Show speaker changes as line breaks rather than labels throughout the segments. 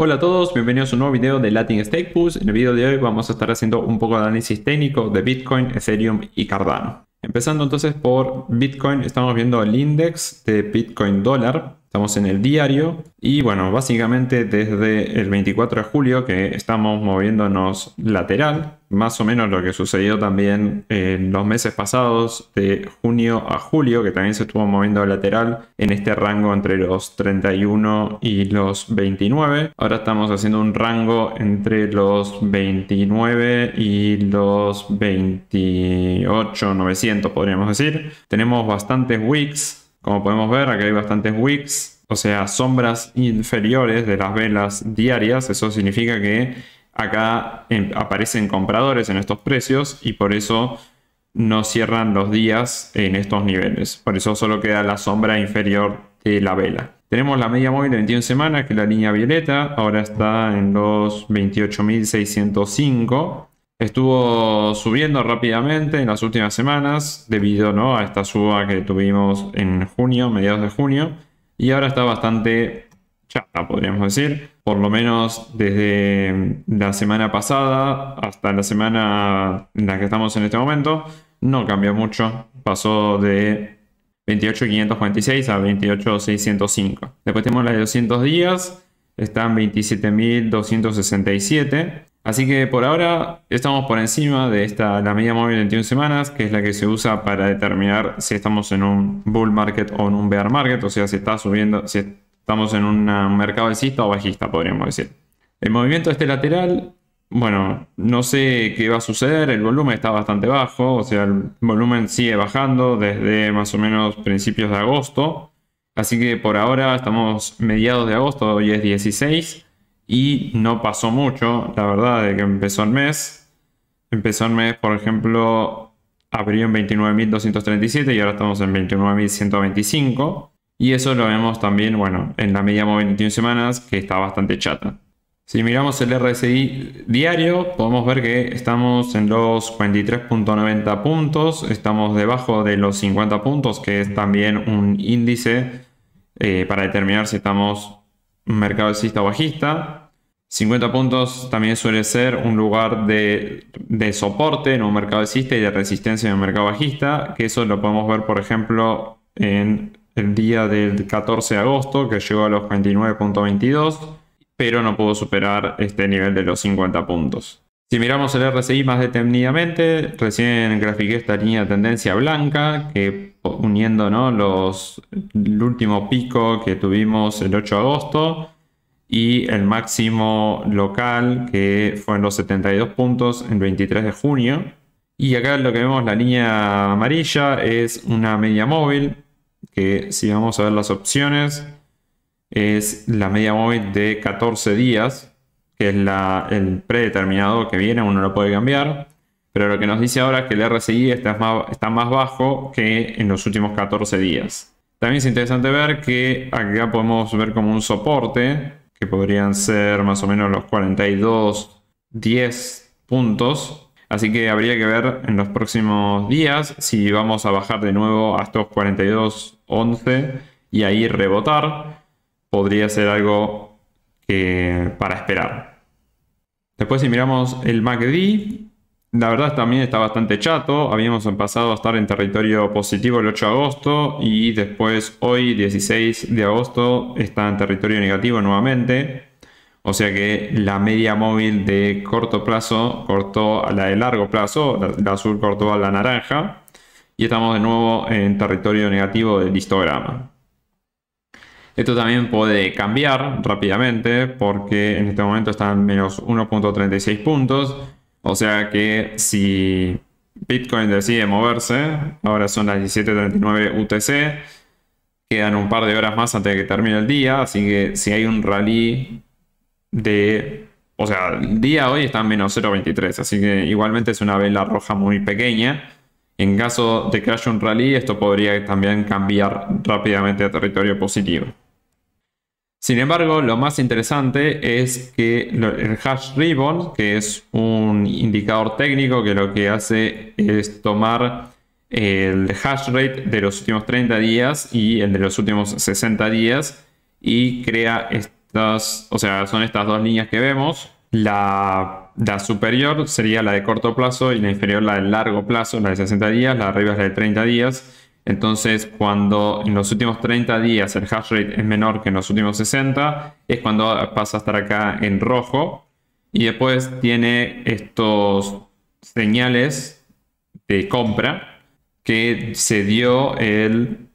Hola a todos, bienvenidos a un nuevo video de Latin Stake En el video de hoy vamos a estar haciendo un poco de análisis técnico de Bitcoin, Ethereum y Cardano. Empezando entonces por Bitcoin, estamos viendo el index de Bitcoin dólar, Estamos en el diario y bueno, básicamente desde el 24 de julio que estamos moviéndonos lateral, más o menos lo que sucedió también en los meses pasados de junio a julio, que también se estuvo moviendo lateral en este rango entre los 31 y los 29. Ahora estamos haciendo un rango entre los 29 y los 28, 900 podríamos decir. Tenemos bastantes wicks como podemos ver, aquí hay bastantes wicks, o sea, sombras inferiores de las velas diarias. Eso significa que acá em, aparecen compradores en estos precios y por eso no cierran los días en estos niveles. Por eso solo queda la sombra inferior de la vela. Tenemos la media móvil de 21 semanas, que es la línea violeta, ahora está en los 28.605 estuvo subiendo rápidamente en las últimas semanas debido ¿no? a esta suba que tuvimos en junio, mediados de junio, y ahora está bastante chata, podríamos decir. Por lo menos desde la semana pasada hasta la semana en la que estamos en este momento, no cambió mucho. Pasó de 28.546 a 28.605. Después tenemos la de 200 días, están 27.267 Así que por ahora estamos por encima de esta, la media móvil de 21 semanas, que es la que se usa para determinar si estamos en un bull market o en un bear market, o sea, si está subiendo, si estamos en un mercado alcista o bajista, podríamos decir. El movimiento de este lateral, bueno, no sé qué va a suceder, el volumen está bastante bajo, o sea, el volumen sigue bajando desde más o menos principios de agosto, así que por ahora estamos mediados de agosto, hoy es 16. Y no pasó mucho, la verdad, de que empezó el mes. Empezó el mes, por ejemplo, abrió en 29.237 y ahora estamos en 29.125. Y eso lo vemos también, bueno, en la media móvil 21 semanas, que está bastante chata. Si miramos el RSI diario, podemos ver que estamos en los 43.90 puntos, estamos debajo de los 50 puntos, que es también un índice eh, para determinar si estamos mercado alcista o bajista. 50 puntos también suele ser un lugar de, soporte en un mercado alcista y de resistencia en un mercado bajista, que eso lo podemos ver por ejemplo en el día del 14 de agosto que llegó a los 29.22, pero no pudo superar este nivel de los 50 puntos. Si miramos el RSI más detenidamente, recién grafiqué esta línea de tendencia blanca que uniendo Los, el último pico que tuvimos el 8 de agosto y el máximo local que fue en los 72 puntos el 23 de junio. Y acá lo que vemos, la línea amarilla es una media móvil que si vamos a ver las opciones es la media móvil de 14 días que es el predeterminado que viene, uno lo puede cambiar. Pero lo que nos dice ahora es que el RSI está más, está más bajo que en los últimos 14 días. También es interesante ver que acá podemos ver como un soporte, que podrían ser más o menos los 42, 10 puntos. Así que habría que ver en los próximos días si vamos a bajar de nuevo a estos 42, 11 y ahí rebotar. Podría ser algo para esperar. Después si miramos el MACD, la verdad también está bastante chato. Habíamos pasado a estar en territorio positivo el 8 de agosto y después hoy 16 de agosto está en territorio negativo nuevamente. O sea que la media móvil de corto plazo cortó a la de largo plazo, la azul cortó a la naranja y estamos de nuevo en territorio negativo del histograma. Esto también puede cambiar rápidamente porque en este momento están menos 1.36 puntos. O sea que si Bitcoin decide moverse, ahora son las 17.39 UTC, quedan un par de horas más antes de que termine el día, así que si hay un rally de... O sea, el día hoy está en menos 0.23, así que igualmente es una vela roja muy pequeña. En caso de que haya un rally, esto podría también cambiar rápidamente a territorio positivo. Sin embargo, lo más interesante es que el hash ribbon, que es un indicador técnico que lo que hace es tomar el hash rate de los últimos 30 días y el de los últimos 60 días y crea estas, o sea, son estas dos líneas que vemos. La, la superior sería la de corto plazo y la inferior la de largo plazo, la de 60 días, la de arriba es la de 30 días entonces, cuando en los últimos 30 días el hash rate es menor que en los últimos 60, es cuando pasa a estar acá en rojo. Y después tiene estos señales de compra que se dio el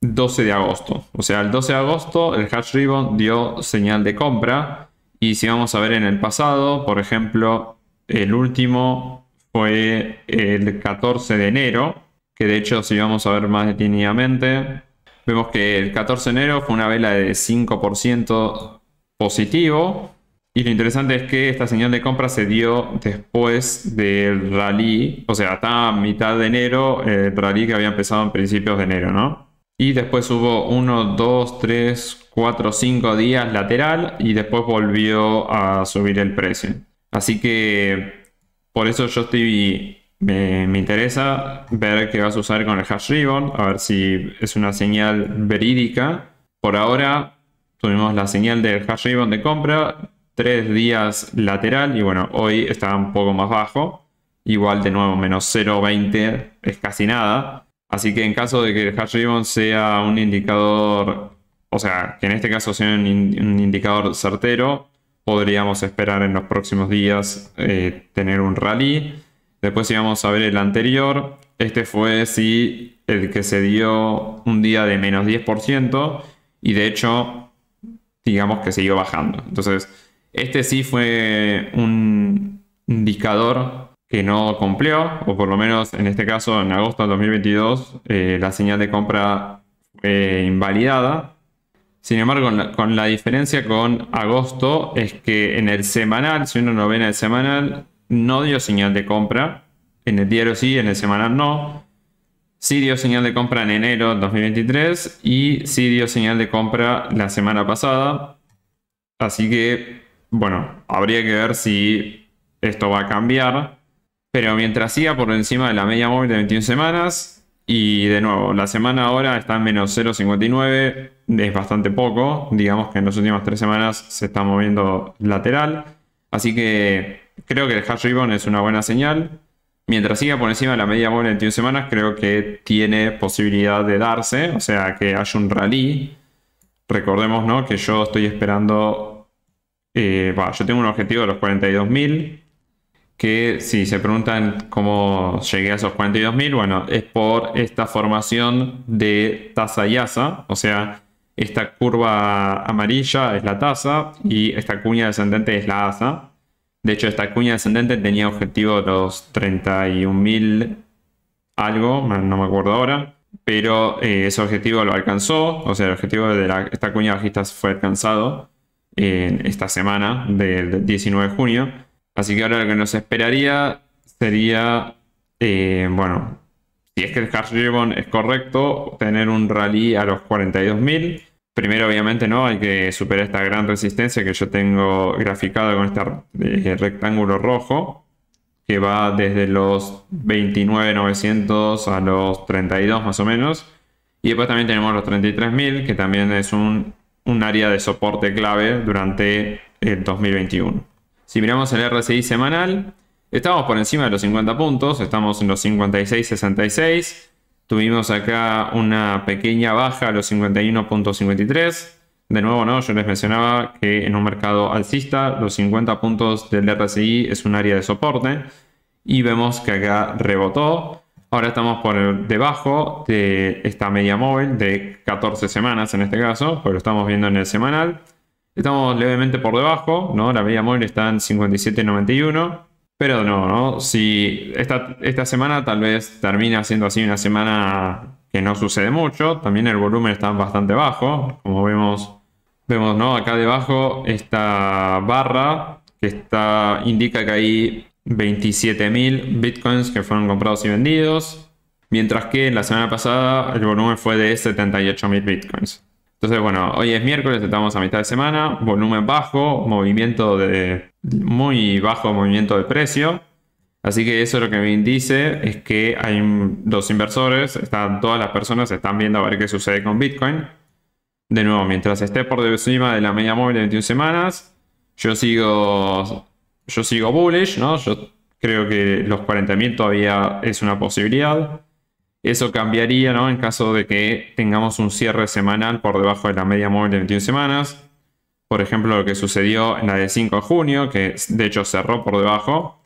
12 de agosto. O sea, el 12 de agosto el hash ribbon dio señal de compra. Y si vamos a ver en el pasado, por ejemplo, el último fue el 14 de enero que de hecho si vamos a ver más detenidamente, vemos que el 14 de enero fue una vela de 5% positivo. Y lo interesante es que esta señal de compra se dio después del rally, o sea, hasta mitad de enero, el rally que había empezado en principios de enero, ¿no? Y después hubo 1, 2, 3, 4, 5 días lateral y después volvió a subir el precio. Así que por eso yo estoy me, interesa ver qué vas a usar con el hash ribbon, a ver si es una señal verídica. Por ahora tuvimos la señal del hash ribbon de compra, tres días lateral y bueno, hoy está un poco más bajo. Igual de nuevo, menos 0.20 es casi nada. Así que en caso de que el hash ribbon sea un indicador, o sea, que en este caso sea un, indicador certero, podríamos esperar en los próximos días eh, tener un rally Después íbamos a ver el anterior. Este fue sí el que se dio un día de menos 10% y de hecho digamos que siguió bajando. Entonces, este sí fue un indicador que no cumplió, o por lo menos en este caso en agosto de 2022 eh, la señal de compra fue invalidada. Sin embargo, con la, diferencia con agosto es que en el semanal, si uno no ve en el semanal, no dio señal de compra. En el diario sí, en el semanal no. Sí dio señal de compra en enero 2023 y sí dio señal de compra la semana pasada. Así que, bueno, habría que ver si esto va a cambiar. Pero mientras siga por encima de la media móvil de 21 semanas, y de nuevo, la semana ahora está en menos 0,59, es bastante poco. Digamos que en las últimas tres semanas se está moviendo lateral. Así que Creo que el hash ribbon es una buena señal. Mientras siga por encima de la media móvil en 21 semanas, creo que tiene posibilidad de darse, o sea, que haya un rally. Recordemos ¿no? que yo estoy esperando, eh, yo tengo un objetivo de los 42.000, que si se preguntan cómo llegué a esos 42.000, bueno, es por esta formación de tasa y asa, o sea, esta curva amarilla es la tasa y esta cuña descendente es la asa. De hecho, esta cuña ascendente tenía objetivo los 31.000 algo, no me acuerdo ahora, pero eh, ese objetivo lo alcanzó, o sea, el objetivo de esta cuña bajista fue alcanzado en esta semana del 19 de junio. Así que ahora lo que nos esperaría sería, eh, bueno, si es que el hash ribbon es correcto, tener un rally a los 42.000 Primero, obviamente, ¿no? Hay que superar esta gran resistencia que yo tengo graficada con este eh, rectángulo rojo, que va desde los 29.900 a los 32 más o menos. Y después también tenemos los 33.000, que también es un, un área de soporte clave durante el 2021. Si miramos el RSI semanal, estamos por encima de los 50 puntos, estamos en los 56.66. Tuvimos acá una pequeña baja a los 51.53. De nuevo, ¿no? yo les mencionaba que en un mercado alcista los 50 puntos del RSI es un área de soporte y vemos que acá rebotó. Ahora estamos por debajo de esta media móvil de 14 semanas en este caso, pero lo estamos viendo en el semanal. Estamos levemente por debajo, ¿no? La media móvil está en 57.91. Pero no, ¿no? Si esta, esta semana tal vez termina siendo así una semana que no sucede mucho, también el volumen está bastante bajo, como vemos, vemos ¿no? acá debajo esta barra que está, indica que hay 27.000 bitcoins que fueron comprados y vendidos, mientras que en la semana pasada el volumen fue de 78.000 bitcoins. Entonces, bueno, hoy es miércoles, estamos a mitad de semana, volumen bajo, movimiento de muy bajo movimiento de precio. Así que eso lo que me dice es que hay los inversores, están, todas las personas están viendo a ver qué sucede con Bitcoin. De nuevo, mientras esté por encima de la media móvil de 21 semanas, yo sigo, yo sigo bullish, ¿no? Yo creo que los 40.000 todavía es una posibilidad. Eso cambiaría, ¿no? En caso de que tengamos un cierre semanal por debajo de la media móvil de 21 semanas. Por ejemplo, lo que sucedió en la de 5 de junio, que de hecho cerró por debajo,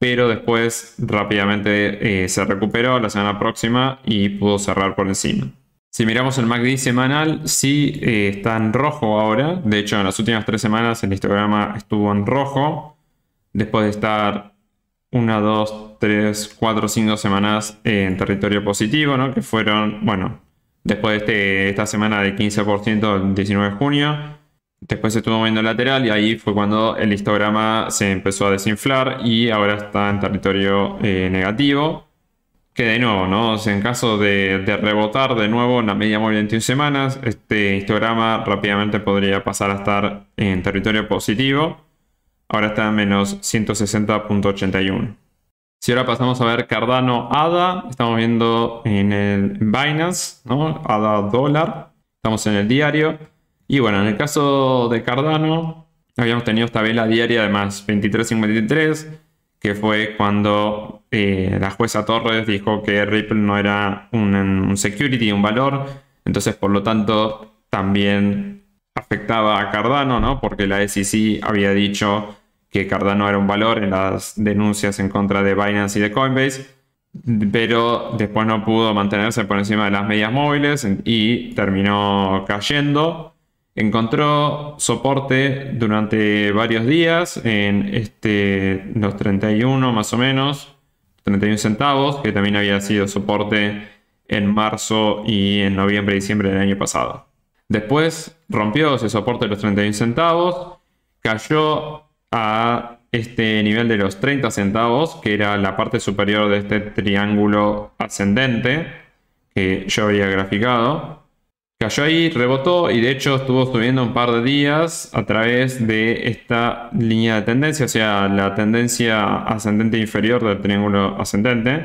pero después rápidamente eh, se recuperó la semana próxima y pudo cerrar por encima. Si miramos el MACD semanal, sí eh, está en rojo ahora. De hecho, en las últimas tres semanas el histograma estuvo en rojo. Después de estar una, dos, tres, cuatro, cinco semanas en territorio positivo, Que fueron, bueno, después de este, esta semana del 15% el 19 de junio Después se estuvo moviendo lateral y ahí fue cuando el histograma se empezó a desinflar y ahora está en territorio eh, negativo. Que de nuevo, ¿no? en caso de, rebotar de nuevo en la media móvil de 21 semanas, este histograma rápidamente podría pasar a estar en territorio positivo. Ahora está en menos 160.81. Si ahora pasamos a ver Cardano ADA, estamos viendo en el Binance, ¿no? ADA dólar, estamos en el diario. Y bueno, en el caso de Cardano, habíamos tenido esta vela diaria de más 23.53, que fue cuando eh, la jueza Torres dijo que Ripple no era un, un security, un valor. Entonces, por lo tanto, también afectaba a Cardano, ¿no? Porque la SEC había dicho que Cardano era un valor en las denuncias en contra de Binance y de Coinbase, pero después no pudo mantenerse por encima de las medias móviles y terminó cayendo. Encontró soporte durante varios días en este, los 31 más o menos, 31 centavos, que también había sido soporte en marzo y en noviembre y diciembre del año pasado. Después rompió ese soporte de los 31 centavos, cayó a este nivel de los 30 centavos, que era la parte superior de este triángulo ascendente que yo había graficado. Cayó ahí, rebotó y de hecho estuvo subiendo un par de días a través de esta línea de tendencia, o sea, la tendencia ascendente inferior del triángulo ascendente.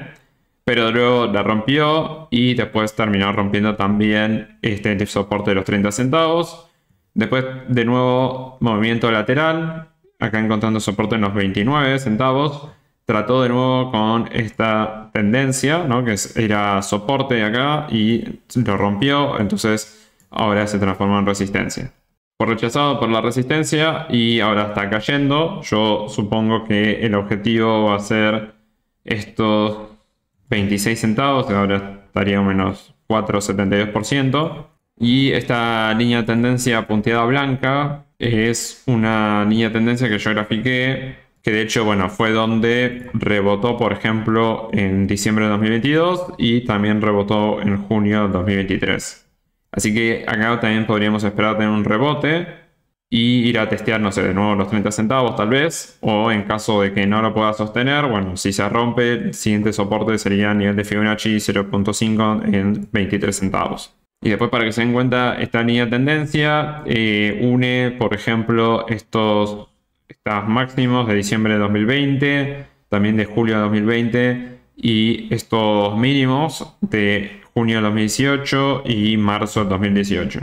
Pero luego la rompió y después terminó rompiendo también este soporte de los 30 centavos. Después de nuevo movimiento lateral, acá encontrando soporte en los 29 centavos trató de nuevo con esta tendencia, que era soporte acá y lo rompió, entonces ahora se transforma en resistencia. Fue rechazado por la resistencia y ahora está cayendo. Yo supongo que el objetivo va a ser estos 26 centavos, ahora estaría menos 4,72%. Y esta línea de tendencia punteada blanca es una línea de tendencia que yo grafiqué que de hecho, bueno, fue donde rebotó, por ejemplo, en diciembre de 2022 y también rebotó en junio de 2023. Así que acá también podríamos esperar tener un rebote y ir a testear, no sé, de nuevo los 30 centavos tal vez, o en caso de que no lo pueda sostener, bueno, si se rompe, el siguiente soporte sería a nivel de Fibonacci 0.5 en 23 centavos. Y después para que se den cuenta esta línea de tendencia, eh, une, por ejemplo, estos estos máximos de diciembre de 2020, también de julio de 2020 y estos mínimos de junio de 2018 y marzo de 2018.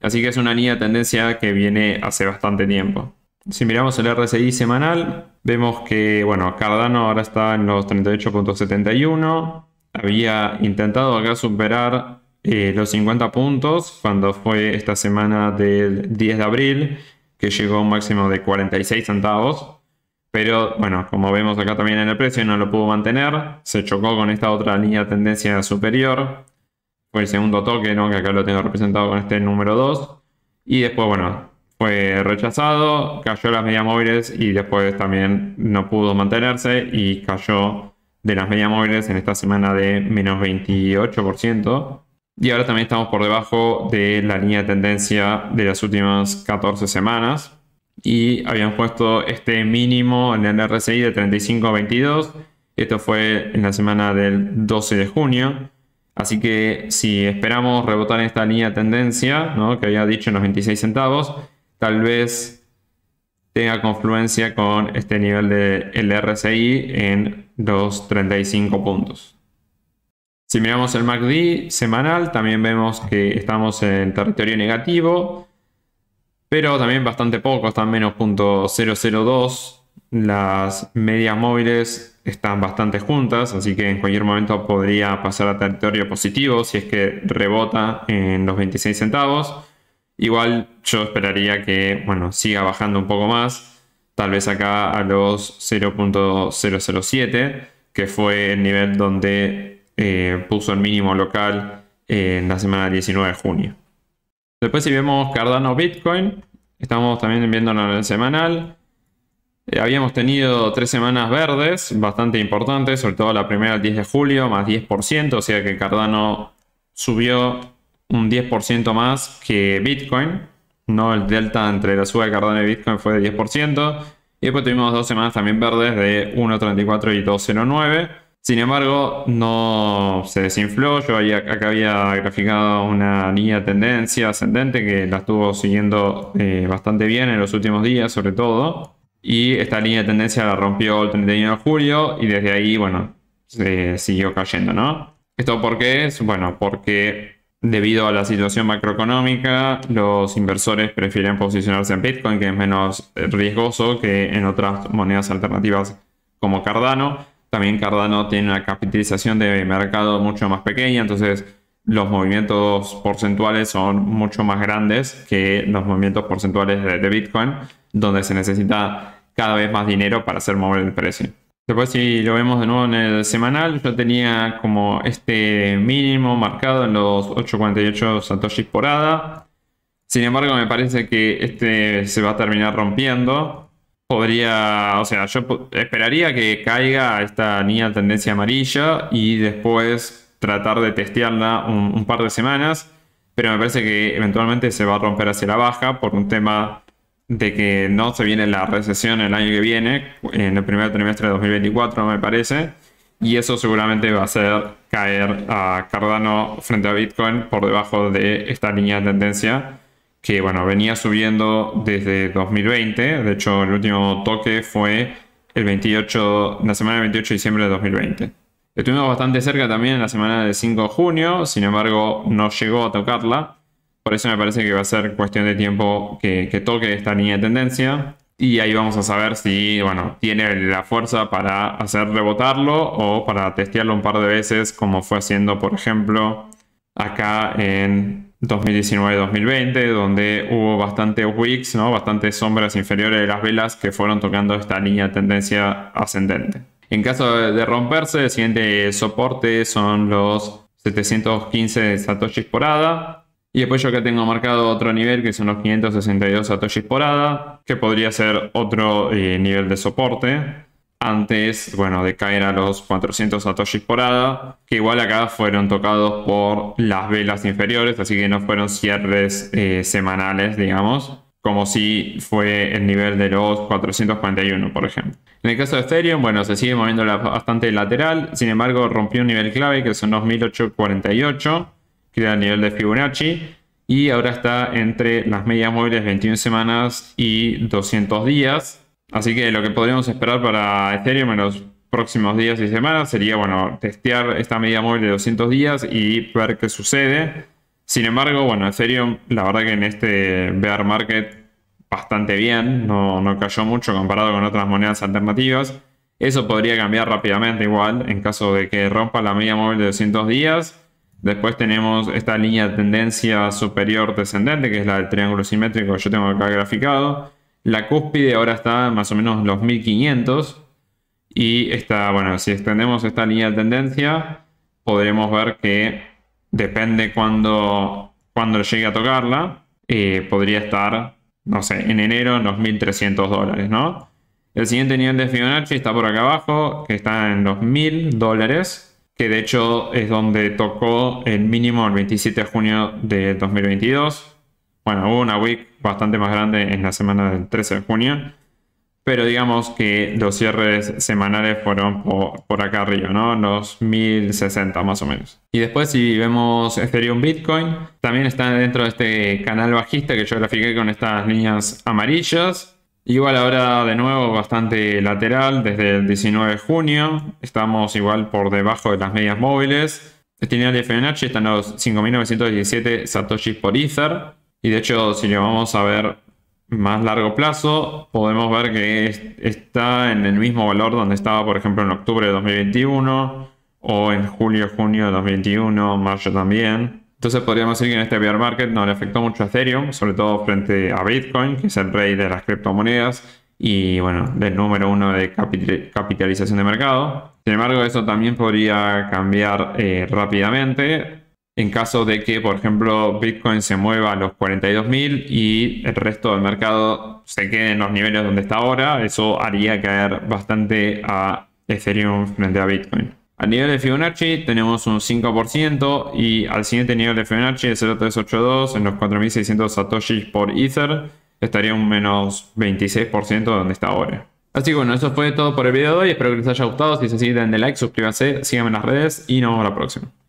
Así que es una línea de tendencia que viene hace bastante tiempo. Si miramos el RSI semanal, vemos que bueno, Cardano ahora está en los 38.71. Había intentado acá superar eh, los 50 puntos cuando fue esta semana del 10 de abril que llegó a un máximo de 46 centavos. Pero bueno, como vemos acá también en el precio, no lo pudo mantener. Se chocó con esta otra línea de tendencia superior. Fue el segundo toque, ¿no? que acá lo tengo representado con este número 2. Y después, bueno, fue rechazado, cayó las medias móviles y después también no pudo mantenerse y cayó de las medias móviles en esta semana de menos 28%. Y ahora también estamos por debajo de la línea de tendencia de las últimas 14 semanas. Y habían puesto este mínimo en el RSI de 35.22. Esto fue en la semana del 12 de junio. Así que si esperamos rebotar en esta línea de tendencia, que había dicho en los 26 centavos, tal vez tenga confluencia con este nivel del de RSI en los 35 puntos. Si miramos el MACD semanal, también vemos que estamos en territorio negativo, pero también bastante poco, están menos .002 Las medias móviles están bastante juntas, así que en cualquier momento podría pasar a territorio positivo si es que rebota en los 26 centavos. Igual yo esperaría que bueno, siga bajando un poco más, tal vez acá a los 0.007, que fue el nivel donde eh, puso el mínimo local eh, en la semana 19 de junio. Después si vemos Cardano Bitcoin, estamos también viendo en el semanal. Eh, habíamos tenido tres semanas verdes, bastante importantes, sobre todo la primera el 10 de julio, más 10%, o sea que Cardano subió un 10% más que Bitcoin. No el delta entre la suba de Cardano y Bitcoin fue de 10%. Y después tuvimos dos semanas también verdes de 1.34 y 2.09. Sin embargo, no se desinfló. Yo acá había graficado una línea tendencia ascendente que la estuvo siguiendo eh, bastante bien en los últimos días, sobre todo. Y esta línea de tendencia la rompió el 31 de julio y desde ahí, bueno, se siguió cayendo, ¿no? ¿Esto por qué? Bueno, porque debido a la situación macroeconómica, los inversores prefieren posicionarse en Bitcoin, que es menos eh, riesgoso que en otras monedas alternativas como Cardano. También Cardano tiene una capitalización de mercado mucho más pequeña, entonces los movimientos porcentuales son mucho más grandes que los movimientos porcentuales de, Bitcoin, donde se necesita cada vez más dinero para hacer mover el precio. Después si lo vemos de nuevo en el semanal, yo tenía como este mínimo marcado en los 8.48 satoshis por hada. Sin embargo, me parece que este se va a terminar rompiendo podría, o sea, yo esperaría que caiga esta línea de tendencia amarilla y después tratar de testearla un, par de semanas, pero me parece que eventualmente se va a romper hacia la baja por un tema de que no se viene la recesión el año que viene, en el primer trimestre de 2024 me parece, y eso seguramente va a hacer caer a Cardano frente a Bitcoin por debajo de esta línea de tendencia que bueno, venía subiendo desde 2020, de hecho el último toque fue el 28, la semana del 28 de diciembre de 2020. Estuvimos bastante cerca también en la semana de 5 de junio, sin embargo no llegó a tocarla, por eso me parece que va a ser cuestión de tiempo que, que toque esta línea de tendencia y ahí vamos a saber si bueno, tiene la fuerza para hacer rebotarlo o para testearlo un par de veces como fue haciendo por ejemplo acá en 2019-2020, donde hubo bastantes wicks, ¿no? bastantes sombras inferiores de las velas que fueron tocando esta línea de tendencia ascendente. En caso de romperse, el siguiente soporte son los 715 satoshis por Y después yo que tengo marcado otro nivel que son los 562 satoshis por que podría ser otro eh, nivel de soporte antes, bueno, de caer a los 400 Satoshi por ADA que igual acá fueron tocados por las velas inferiores, así que no fueron cierres eh, semanales, digamos, como si fue el nivel de los 441, por ejemplo. En el caso de Ethereum, bueno, se sigue moviendo bastante lateral, sin embargo rompió un nivel clave que son los 2848, que era el nivel de Fibonacci, y ahora está entre las medias móviles 21 semanas y 200 días, Así que lo que podríamos esperar para Ethereum en los próximos días y semanas sería, bueno, testear esta media móvil de 200 días y ver qué sucede. Sin embargo, bueno, Ethereum, la verdad que en este bear market bastante bien, no, no cayó mucho comparado con otras monedas alternativas. Eso podría cambiar rápidamente igual en caso de que rompa la media móvil de 200 días. Después tenemos esta línea de tendencia superior descendente, que es la del triángulo simétrico que yo tengo acá graficado la cúspide ahora está más o menos en los 1500. Y está, bueno, si extendemos esta línea de tendencia, podremos ver que depende cuando, cuando llegue a tocarla. Eh, podría estar, no sé, en enero en los 1300 dólares, ¿no? El siguiente nivel de Fibonacci está por acá abajo, que está en los 1000 dólares, que de hecho es donde tocó el mínimo el 27 de junio de 2022. Bueno, hubo una week bastante más grande en la semana del 13 de junio. Pero digamos que los cierres semanales fueron por, acá arriba, ¿no? Los 1060 más o menos. Y después si vemos Ethereum Bitcoin, también está dentro de este canal bajista que yo grafiqué con estas líneas amarillas. Igual ahora de nuevo bastante lateral desde el 19 de junio. Estamos igual por debajo de las medias móviles. Este el de los los 5.917 satoshis por Ether. Y de hecho, si lo vamos a ver más largo plazo, podemos ver que está en el mismo valor donde estaba, por ejemplo, en octubre de 2021 o en julio, junio de 2021, mayo también. Entonces podríamos decir que en este bear market no le afectó mucho a Ethereum, sobre todo frente a Bitcoin, que es el rey de las criptomonedas y bueno, del número uno de capitalización de mercado. Sin embargo, eso también podría cambiar eh, rápidamente en caso de que, por ejemplo, Bitcoin se mueva a los 42.000 y el resto del mercado se quede en los niveles donde está ahora, eso haría caer bastante a Ethereum frente a Bitcoin. Al nivel de Fibonacci tenemos un 5% y al siguiente nivel de Fibonacci de 0.382 en los 4.600 satoshis por Ether estaría un menos 26% donde está ahora. Así que bueno, eso fue todo por el video de hoy. Espero que les haya gustado. Si es así, denle like, suscríbanse, síganme en las redes y nos vemos la próxima.